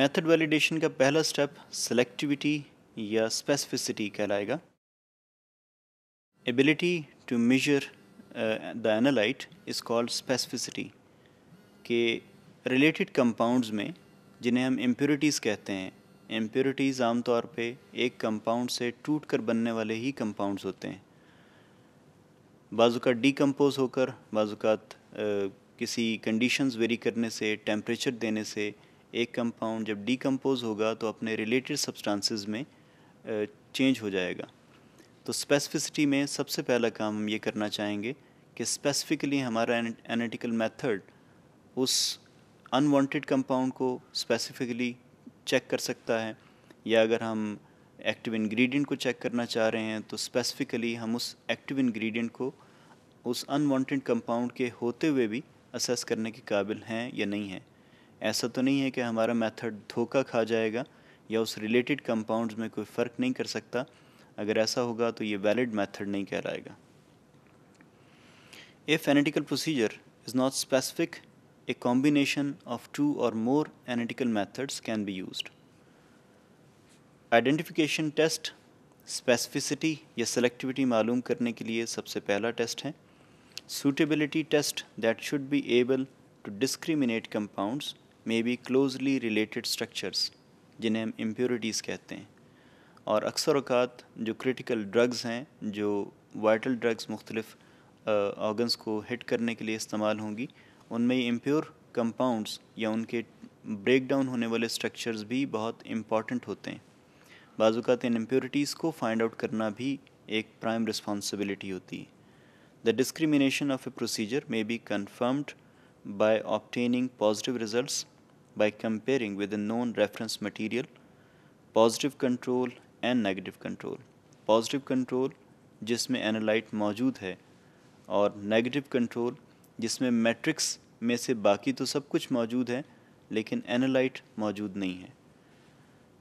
Method validation का पहला step selectivity या स्पेसिफिसिटी कहलाएगा ability to measure the analyte is called specificity के रिलेटेड कंपाउंड्स में जिन्हें हम इम्प्योरिटीज़ कहते हैं इम्प्योरिटीज़ आमतौर पे एक कंपाउंड से टूट कर बनने वाले ही कंपाउंड्स होते हैं डी डिकम्पोज होकर बाजुकात किसी कंडीशंस वेरी करने से टेम्परेचर देने से एक कंपाउंड जब डीकम्पोज होगा तो अपने रिलेटेड सब्सटेंसेस में चेंज हो जाएगा तो स्पेसिफिसिटी में सबसे पहला काम हम ये करना चाहेंगे कि स्पेसिफिकली हमारा एनालिटिकल मेथड उस अनवांटेड कंपाउंड को स्पेसिफिकली चेक कर सकता है या अगर हम एक्टिव इंग्रेडिएंट को चेक करना चाह रहे हैं तो स्पेसिफिकली हम उस एक्टिव इंग्रेडिएंट को उस अनवांटेड कंपाउंड के होते हुए भी असेस करने के काबिल हैं या नहीं हैं ऐसा तो नहीं है कि हमारा मेथड धोखा खा जाएगा या उस रिलेटेड कंपाउंड्स में कोई फ़र्क नहीं कर सकता अगर ऐसा होगा तो ये वैलिड मेथड नहीं कहलाएगा a analytical procedure is not specific a combination of two और more analytical methods can be use identification test specificity या सेलेक्टिविटी मालूम करने के लिए सबसे पहला टेस्ट है suitability test that should be able to discriminate compounds may be closely related structures जिन्हें हम इम्प्योरिटीज़ कहते हैं और अक्सर अकात जो क्रिटिकल ड्रग्स हैं जो वाइटल ड्रग्स मुख्तलिफ ऑर्गन्स को हिट करने के लिए इस्तेमाल होंगी उनमें ये इम्प्योर कंपाउंड्स या उनके ब्रेक डाउन होने वाले स्ट्रक्चर्स भी बहुत इम्पॉर्टेंट होते हैं बाज़ात इन इम्प्योरिटीज़ को फाइंड आउट करना भी एक प्राइम रिस्पॉन्सिबिलिटी होती है the discrimination of a procedure may be confirmed by obtaining positive results by comparing with the known reference material, positive control and negative control. Positive control जिसमें analyte मौजूद है और negative control जिसमें matrix में से बाकी तो सब कुछ मौजूद है लेकिन एनालाइट मौजूद नहीं है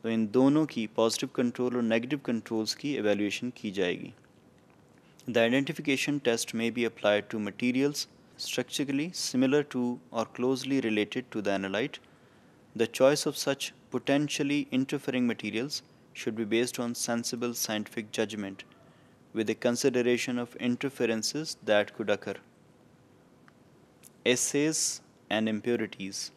तो इन दोनों की पॉजिटिव कंट्रोल और नेगेटिव कंट्रोल्स की एवेल्यूशन की जाएगी the identification test may be applied to materials structurally similar to or closely related to the analyte, the choice of such potentially interfering materials should be based on sensible scientific judgment with a consideration of interferences that could occur. Assays and impurities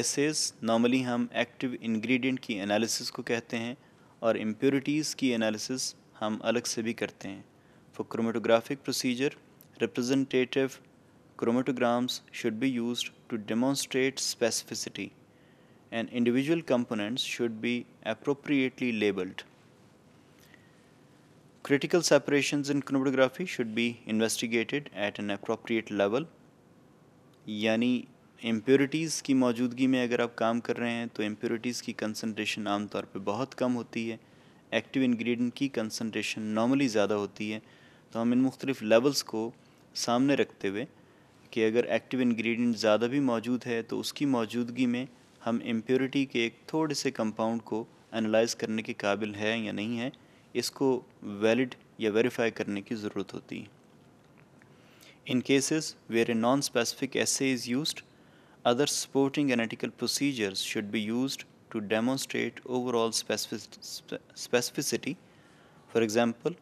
Assays normally हम active ingredient की analysis को कहते हैं और impurities की analysis हम अलग से भी करते हैं For chromatographic procedure, representative chromatograms should be used to demonstrate specificity and individual components should be appropriately labeled. Critical separations in chromatography should be investigated at an appropriate level Yani impurities ki maujoodgi mein agar aap kaam kar rahe hain to impurities ki concentration aam taur pe bahut kam hoti hai. Active ingredient ki concentration normally zyada hoti hai. To hum in mukhtalif levels ko samne rakhte hue कि अगर active ingredient ज़्यादा भी मौजूद है तो उसकी मौजूदगी में हम इम्प्योरिटी के एक थोड़े से कंपाउंड को एनालाइज करने के काबिल है या नहीं है इसको वैलिड या वेरीफाई करने की ज़रूरत होती है in cases where a non specific assay is use other supporting analytical procedures should be use to demonstrate overall specificity for example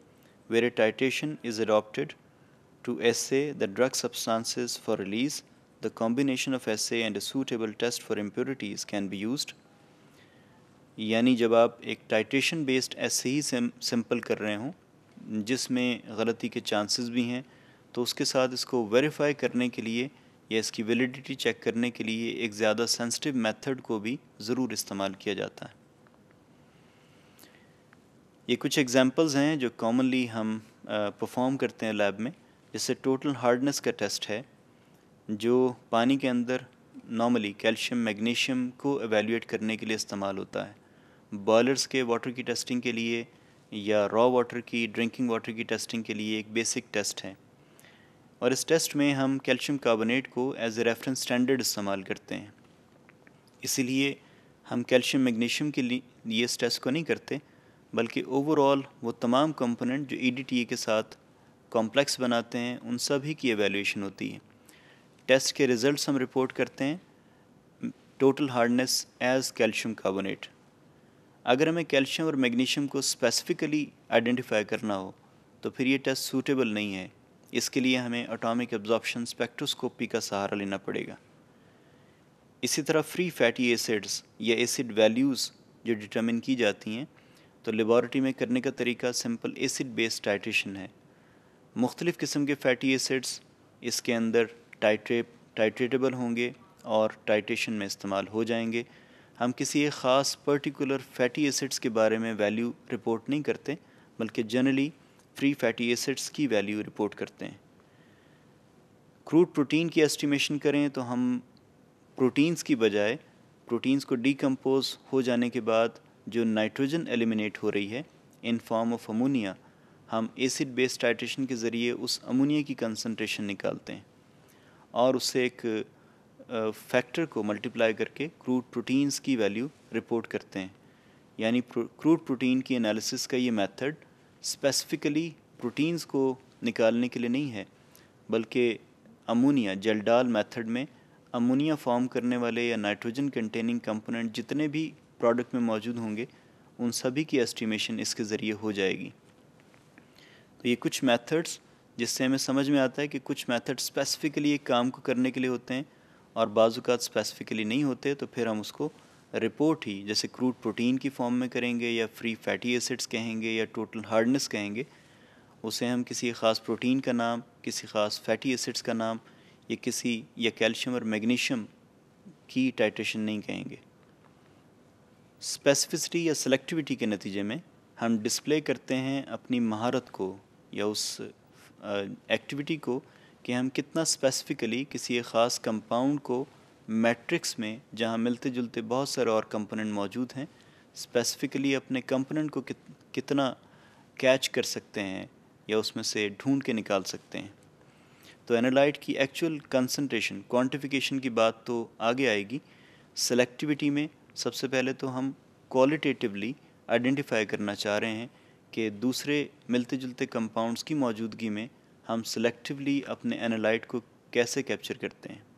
where a titration is adopted to assay the drug substances for release, the combination of assay and a suitable test for impurities can be used. यानी जब आप एक titration based ऐसे ही sample कर रहे हों जिसमें गलती के चांसेस भी हैं तो उसके साथ इसको वेरीफाई करने के लिए या इसकी वैलिडिटी चेक करने के लिए एक ज़्यादा सेंसिटिव मेथड को भी ज़रूर इस्तेमाल किया जाता है ये कुछ एग्जांपल्स हैं जो कॉमनली हम परफॉर्म करते हैं लैब में इससे टोटल हार्डनेस का टेस्ट है जो पानी के अंदर नॉर्मली कैल्शियम मैग्नीशियम को एवेल्यूट करने के लिए इस्तेमाल होता है बॉयलर्स के वाटर की टेस्टिंग के लिए या रॉ वाटर की ड्रिंकिंग वाटर की टेस्टिंग के लिए एक बेसिक टेस्ट है और इस टेस्ट में हम कैल्शियम कार्बोनेट को एज ए रेफरेंस स्टैंडर्ड इस्तेमाल करते हैं इसीलिए हम कैल्शियम मैग्नीशियम के लिए इस टेस्ट को नहीं करते बल्कि ओवरऑल वो तमाम कंपोनेंट जो ई e के साथ कॉम्प्लेक्स बनाते हैं उन सभी की एवेल्यूशन होती है टेस्ट के रिज़ल्ट हम रिपोर्ट करते हैं total hardness as calcium carbonate अगर हमें कैल्शियम और मैग्नीशियम को स्पेसिफ़िकली आइडेंटिफाई करना हो तो फिर ये टेस्ट सूटेबल नहीं है इसके लिए हमें अटोमिक एब्जॉर्प्शन स्पेक्ट्रोस्कोपी का सहारा लेना पड़ेगा इसी तरह फ्री फैटी एसिड्स या एसिड वैल्यूज़ जो डिटर्मिन की जाती हैं तो लेबॉरेटरी में करने का तरीका सिंपल एसिड बेस्ड टाइट्रेशन है मुख्तलिफ़ किस्म के फ़ैटी एसिड्स इसके अंदर टाइट्रेप टाइट्रेटेबल होंगे और टाइट्रेशन में इस्तेमाल हो जाएंगे हम किसी एक ख़ास पर्टिकुलर फ़ैटी एसिड्स के बारे में वैल्यू रिपोर्ट नहीं करते बल्कि जनरली फ्री फैटी एसिड्स की वैल्यू रिपोर्ट करते हैं क्रूड प्रोटीन की एस्टिमेशन करें तो हम प्रोटीन्स की बजाय प्रोटीन्स को डीकम्पोज हो जाने के बाद जो नाइट्रोजन एलिमिनेट हो रही है इन फॉर्म ऑफ अमोनिया हम एसिड बेस टाइट्रेशन के ज़रिए उस अमोनिया की कंसनट्रेशन निकालते हैं और उससे एक फैक्टर को मल्टीप्लाई करके क्रूड प्रोटीन्स की वैल्यू रिपोर्ट करते हैं यानी क्रूड प्रोटीन की एनालिसिस का ये मेथड स्पेसिफिकली प्रोटीन्स को निकालने के लिए नहीं है बल्कि अमोनिया जलडाल मेथड में अमोनिया फॉर्म करने वाले या नाइट्रोजन कंटेनिंग कंपोनेंट जितने भी प्रोडक्ट में मौजूद होंगे उन सभी की एस्टिमेशन इसके ज़रिए हो जाएगी तो ये कुछ मेथड्स जिससे हमें समझ में आता है कि कुछ मेथड स्पेसिफ़िकली एक काम को करने के लिए होते हैं और बाज़ात स्पेसिफ़िकली नहीं होते तो फिर हम उसको रिपोर्ट ही जैसे क्रूड प्रोटीन की फॉर्म में करेंगे या फ्री फैटी एसिड्स कहेंगे या टोटल हार्डनेस कहेंगे उसे हम किसी ख़ास प्रोटीन का नाम किसी ख़ास फैटी एसिड्स का नाम या किसी या कैल्शियम और मैग्नीशियम की टाइट्रेशन नहीं कहेंगे स्पेसिफिसिटी या सेलेक्टिविटी के नतीजे में हम डिस्प्ले करते हैं अपनी महारत को या उस एक्टिविटी को कि हम कितना स्पेसिफिकली किसी एक ख़ास कंपाउंड को मैट्रिक्स में जहाँ मिलते जुलते बहुत सारे और कंपोनेंट मौजूद हैं स्पेसिफिकली अपने कंपोनेंट को कितना कैच कर सकते हैं या उसमें से ढूंढ के निकाल सकते हैं तो एनालाइट की एक्चुअल कंसनट्रेशन क्वांटिफिकेशन की बात तो आगे आएगी सेलेक्टिविटी में सबसे पहले तो हम क्वालिटेटिवली आइडेंटिफाई करना चाह रहे हैं के दूसरे मिलते जुलते कंपाउंड्स की मौजूदगी में हम सेलेक्टिवली अपने एनालाइट को कैसे कैप्चर करते हैं